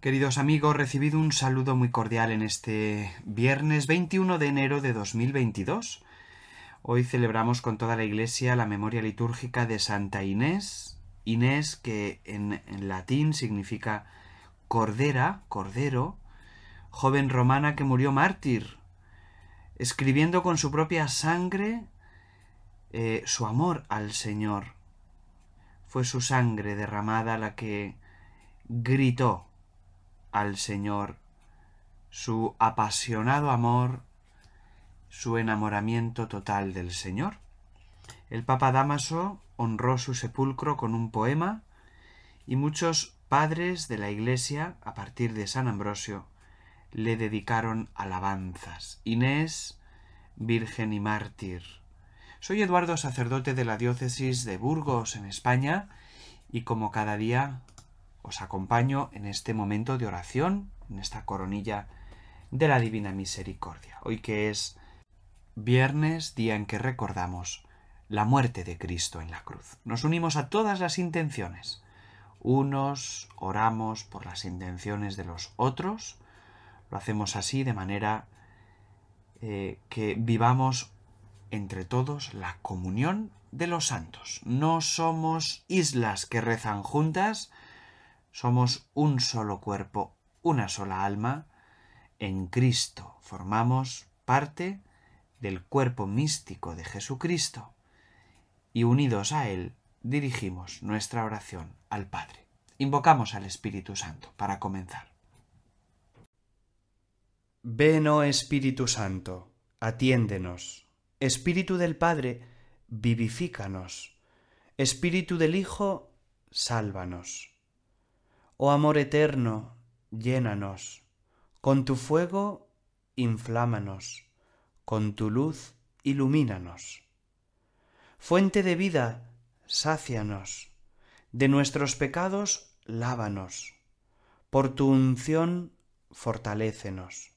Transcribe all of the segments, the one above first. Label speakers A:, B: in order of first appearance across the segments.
A: Queridos amigos, recibido un saludo muy cordial en este viernes 21 de enero de 2022. Hoy celebramos con toda la Iglesia la memoria litúrgica de Santa Inés, Inés que en, latín significa cordera, cordero, joven romana que murió mártir, escribiendo con su propia sangre eh, su amor al Señor. Fue su sangre derramada la que gritó al Señor, su apasionado amor, su enamoramiento total del Señor. El Papa Damaso honró su sepulcro con un poema y muchos padres de la Iglesia, a partir de San Ambrosio, le dedicaron alabanzas. Inés, Virgen y Mártir. Soy Eduardo, sacerdote de la diócesis de Burgos, en España, y como cada día os acompaño en este momento de oración, en esta coronilla de la Divina Misericordia, hoy que es viernes, día en que recordamos la muerte de Cristo en la cruz. Nos unimos a todas las intenciones. Unos oramos por las intenciones de los otros, lo hacemos así de manera eh, que vivamos entre todos la comunión de los santos. No somos islas que rezan juntas, somos un solo cuerpo, una sola alma, en Cristo formamos parte del cuerpo místico de Jesucristo y unidos a Él dirigimos nuestra oración al Padre. Invocamos al Espíritu Santo para comenzar. Ven, oh Espíritu Santo, atiéndenos. Espíritu del Padre, vivifícanos. Espíritu del Hijo, sálvanos. Oh amor eterno, llénanos, con tu fuego inflámanos, con tu luz ilumínanos. Fuente de vida, sácianos, de nuestros pecados lávanos, por tu unción fortalécenos,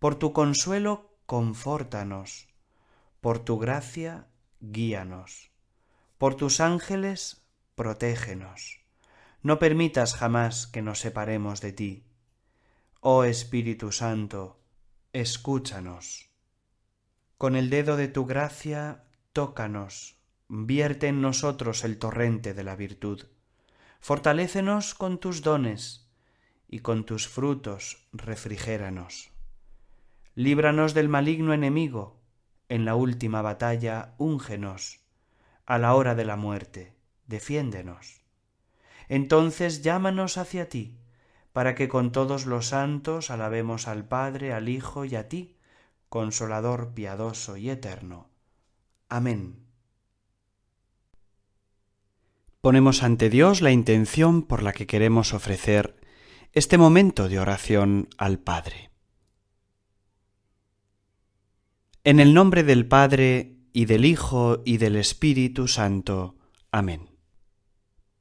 A: por tu consuelo confórtanos, por tu gracia guíanos, por tus ángeles protégenos no permitas jamás que nos separemos de ti. Oh Espíritu Santo, escúchanos. Con el dedo de tu gracia, tócanos, vierte en nosotros el torrente de la virtud. Fortalécenos con tus dones y con tus frutos refrigéranos. Líbranos del maligno enemigo, en la última batalla úngenos, a la hora de la muerte, defiéndenos entonces llámanos hacia ti, para que con todos los santos alabemos al Padre, al Hijo y a ti, consolador piadoso y eterno. Amén. Ponemos ante Dios la intención por la que queremos ofrecer este momento de oración al Padre. En el nombre del Padre, y del Hijo, y del Espíritu Santo. Amén.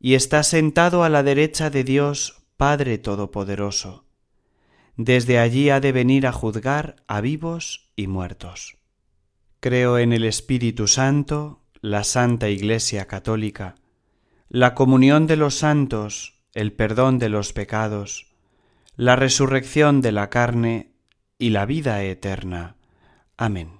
A: y está sentado a la derecha de Dios Padre Todopoderoso. Desde allí ha de venir a juzgar a vivos y muertos. Creo en el Espíritu Santo, la Santa Iglesia Católica, la comunión de los santos, el perdón de los pecados, la resurrección de la carne y la vida eterna. Amén.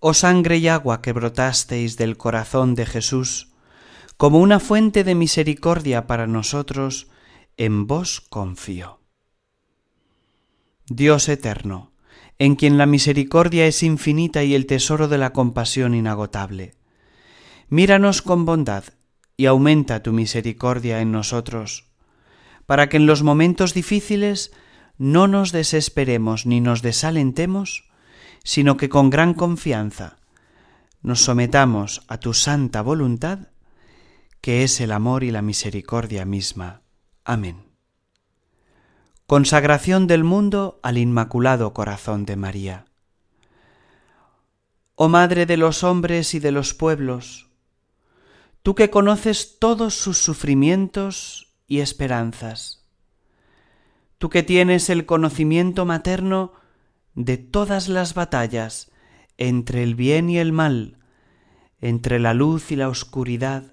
A: oh sangre y agua que brotasteis del corazón de Jesús, como una fuente de misericordia para nosotros, en vos confío. Dios eterno, en quien la misericordia es infinita y el tesoro de la compasión inagotable, míranos con bondad y aumenta tu misericordia en nosotros, para que en los momentos difíciles no nos desesperemos ni nos desalentemos, sino que con gran confianza nos sometamos a tu santa voluntad, que es el amor y la misericordia misma. Amén. Consagración del mundo al Inmaculado Corazón de María. Oh Madre de los hombres y de los pueblos, tú que conoces todos sus sufrimientos y esperanzas, tú que tienes el conocimiento materno de todas las batallas entre el bien y el mal, entre la luz y la oscuridad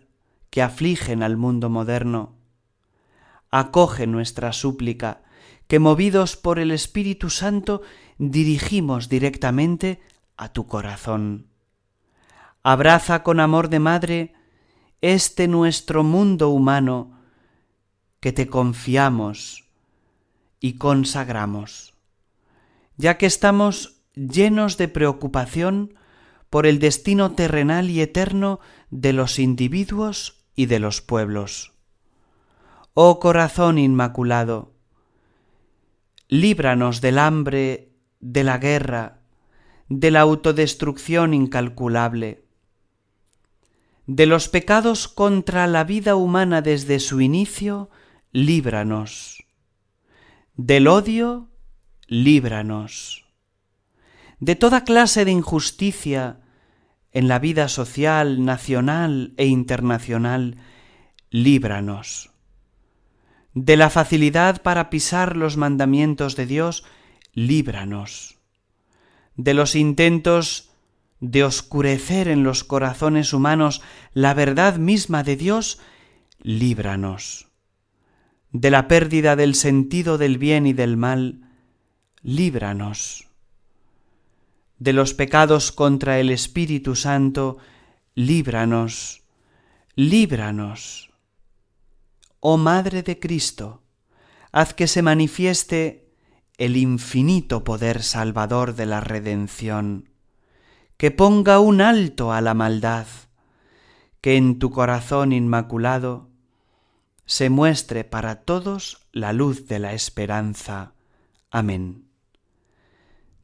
A: que afligen al mundo moderno. Acoge nuestra súplica, que movidos por el Espíritu Santo dirigimos directamente a tu corazón. Abraza con amor de madre este nuestro mundo humano que te confiamos y consagramos ya que estamos llenos de preocupación por el destino terrenal y eterno de los individuos y de los pueblos. Oh corazón inmaculado, líbranos del hambre, de la guerra, de la autodestrucción incalculable, de los pecados contra la vida humana desde su inicio, líbranos, del odio, líbranos de toda clase de injusticia en la vida social, nacional e internacional, líbranos. De la facilidad para pisar los mandamientos de Dios, líbranos. De los intentos de oscurecer en los corazones humanos la verdad misma de Dios, líbranos. De la pérdida del sentido del bien y del mal, líbranos. De los pecados contra el Espíritu Santo, líbranos, líbranos. Oh Madre de Cristo, haz que se manifieste el infinito poder salvador de la redención, que ponga un alto a la maldad, que en tu corazón inmaculado se muestre para todos la luz de la esperanza. Amén.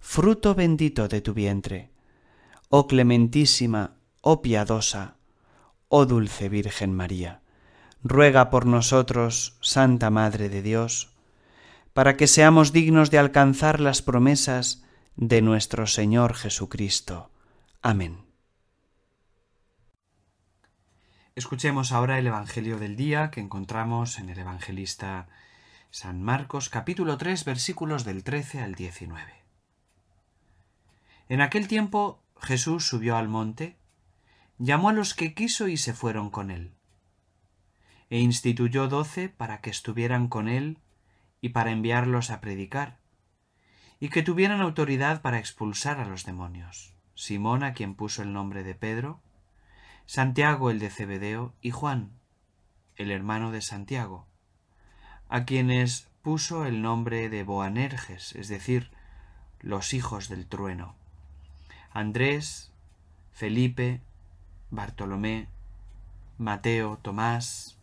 A: fruto bendito de tu vientre. Oh clementísima, oh piadosa, oh dulce Virgen María, ruega por nosotros, Santa Madre de Dios, para que seamos dignos de alcanzar las promesas de nuestro Señor Jesucristo. Amén. Escuchemos ahora el Evangelio del día que encontramos en el Evangelista San Marcos capítulo 3 versículos del 13 al 19. En aquel tiempo Jesús subió al monte, llamó a los que quiso y se fueron con él. E instituyó doce para que estuvieran con él y para enviarlos a predicar, y que tuvieran autoridad para expulsar a los demonios. Simón, a quien puso el nombre de Pedro, Santiago el de Cebedeo y Juan, el hermano de Santiago, a quienes puso el nombre de Boanerges, es decir, los hijos del trueno. Andrés, Felipe, Bartolomé, Mateo, Tomás,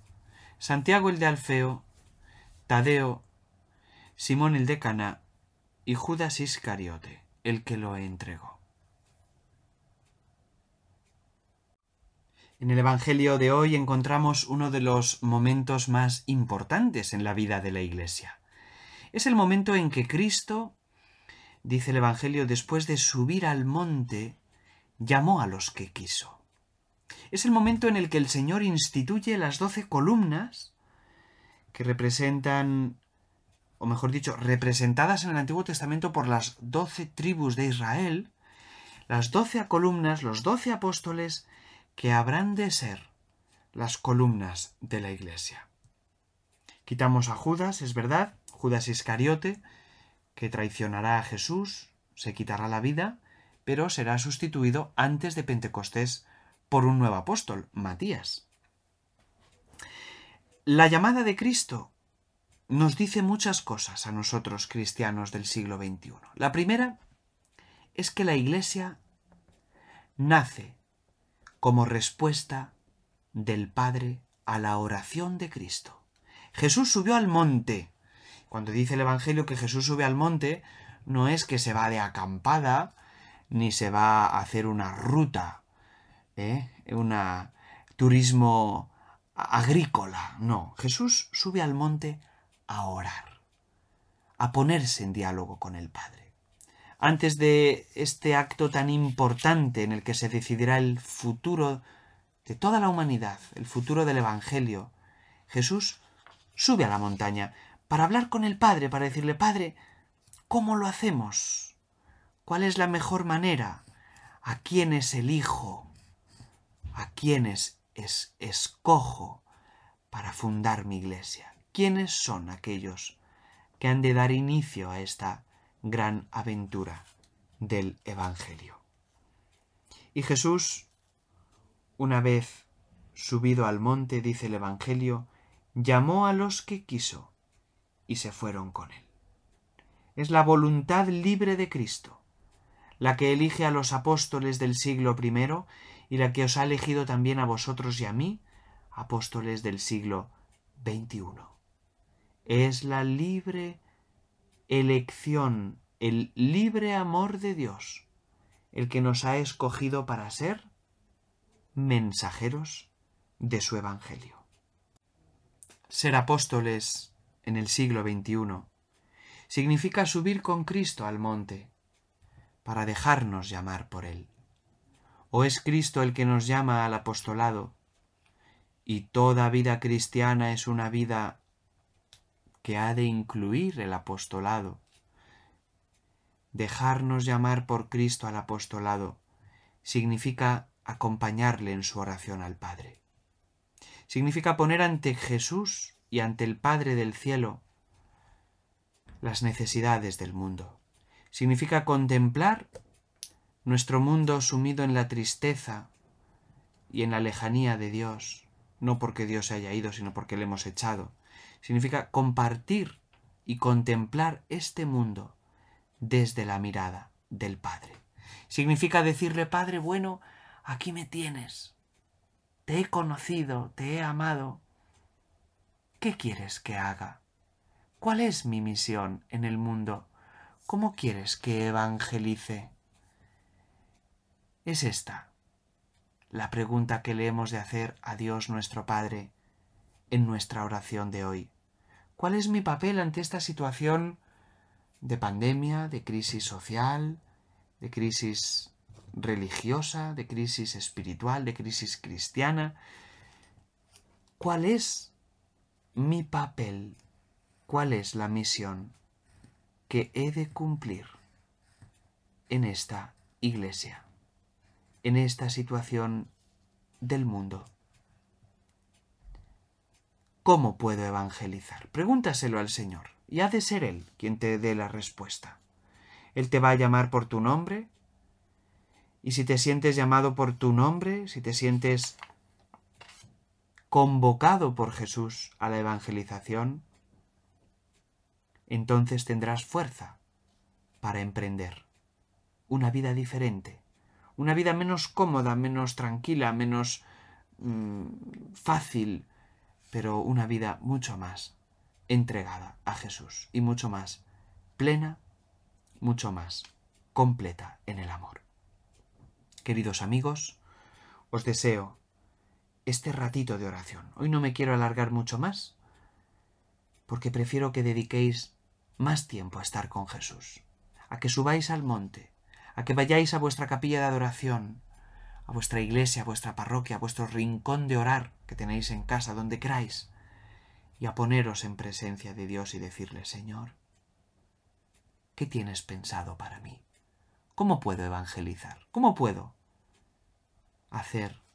A: Santiago el de Alfeo, Tadeo, Simón el de Cana y Judas Iscariote, el que lo entregó. En el Evangelio de hoy encontramos uno de los momentos más importantes en la vida de la Iglesia. Es el momento en que Cristo dice el Evangelio, después de subir al monte, llamó a los que quiso. Es el momento en el que el Señor instituye las doce columnas que representan, o mejor dicho, representadas en el Antiguo Testamento por las doce tribus de Israel, las doce columnas, los doce apóstoles, que habrán de ser las columnas de la Iglesia. Quitamos a Judas, es verdad, Judas Iscariote, que traicionará a Jesús, se quitará la vida, pero será sustituido antes de Pentecostés por un nuevo apóstol, Matías. La llamada de Cristo nos dice muchas cosas a nosotros cristianos del siglo XXI. La primera es que la Iglesia nace como respuesta del Padre a la oración de Cristo. Jesús subió al monte cuando dice el Evangelio que Jesús sube al monte, no es que se va de acampada, ni se va a hacer una ruta, ¿eh? un turismo agrícola. No, Jesús sube al monte a orar, a ponerse en diálogo con el Padre. Antes de este acto tan importante en el que se decidirá el futuro de toda la humanidad, el futuro del Evangelio, Jesús sube a la montaña para hablar con el padre, para decirle, padre, ¿cómo lo hacemos? ¿Cuál es la mejor manera? ¿A el elijo? ¿A quiénes es escojo para fundar mi iglesia? ¿Quiénes son aquellos que han de dar inicio a esta gran aventura del Evangelio? Y Jesús, una vez subido al monte, dice el Evangelio, llamó a los que quiso y se fueron con él. Es la voluntad libre de Cristo, la que elige a los apóstoles del siglo I y la que os ha elegido también a vosotros y a mí, apóstoles del siglo XXI. Es la libre elección, el libre amor de Dios, el que nos ha escogido para ser mensajeros de su Evangelio. Ser apóstoles en el siglo XXI significa subir con Cristo al monte para dejarnos llamar por Él. ¿O es Cristo el que nos llama al apostolado? Y toda vida cristiana es una vida que ha de incluir el apostolado. Dejarnos llamar por Cristo al apostolado significa acompañarle en su oración al Padre. Significa poner ante Jesús y ante el Padre del cielo las necesidades del mundo. Significa contemplar nuestro mundo sumido en la tristeza y en la lejanía de Dios, no porque Dios se haya ido, sino porque le hemos echado. Significa compartir y contemplar este mundo desde la mirada del Padre. Significa decirle, Padre, bueno, aquí me tienes, te he conocido, te he amado, ¿Qué quieres que haga? ¿Cuál es mi misión en el mundo? ¿Cómo quieres que evangelice? Es esta la pregunta que le hemos de hacer a Dios nuestro Padre en nuestra oración de hoy. ¿Cuál es mi papel ante esta situación de pandemia, de crisis social, de crisis religiosa, de crisis espiritual, de crisis cristiana? ¿Cuál es mi papel, cuál es la misión que he de cumplir en esta iglesia, en esta situación del mundo. ¿Cómo puedo evangelizar? Pregúntaselo al Señor y ha de ser Él quien te dé la respuesta. Él te va a llamar por tu nombre y si te sientes llamado por tu nombre, si te sientes convocado por Jesús a la evangelización, entonces tendrás fuerza para emprender una vida diferente, una vida menos cómoda, menos tranquila, menos mm, fácil, pero una vida mucho más entregada a Jesús y mucho más plena, mucho más completa en el amor. Queridos amigos, os deseo este ratito de oración. Hoy no me quiero alargar mucho más, porque prefiero que dediquéis más tiempo a estar con Jesús, a que subáis al monte, a que vayáis a vuestra capilla de adoración, a vuestra iglesia, a vuestra parroquia, a vuestro rincón de orar que tenéis en casa, donde queráis, y a poneros en presencia de Dios y decirle, Señor, ¿qué tienes pensado para mí? ¿Cómo puedo evangelizar? ¿Cómo puedo hacer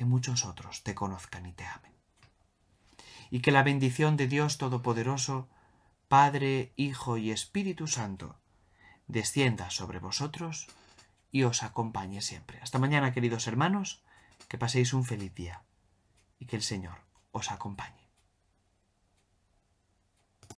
A: que muchos otros te conozcan y te amen. Y que la bendición de Dios Todopoderoso, Padre, Hijo y Espíritu Santo, descienda sobre vosotros y os acompañe siempre. Hasta mañana, queridos hermanos, que paséis un feliz día y que el Señor os acompañe.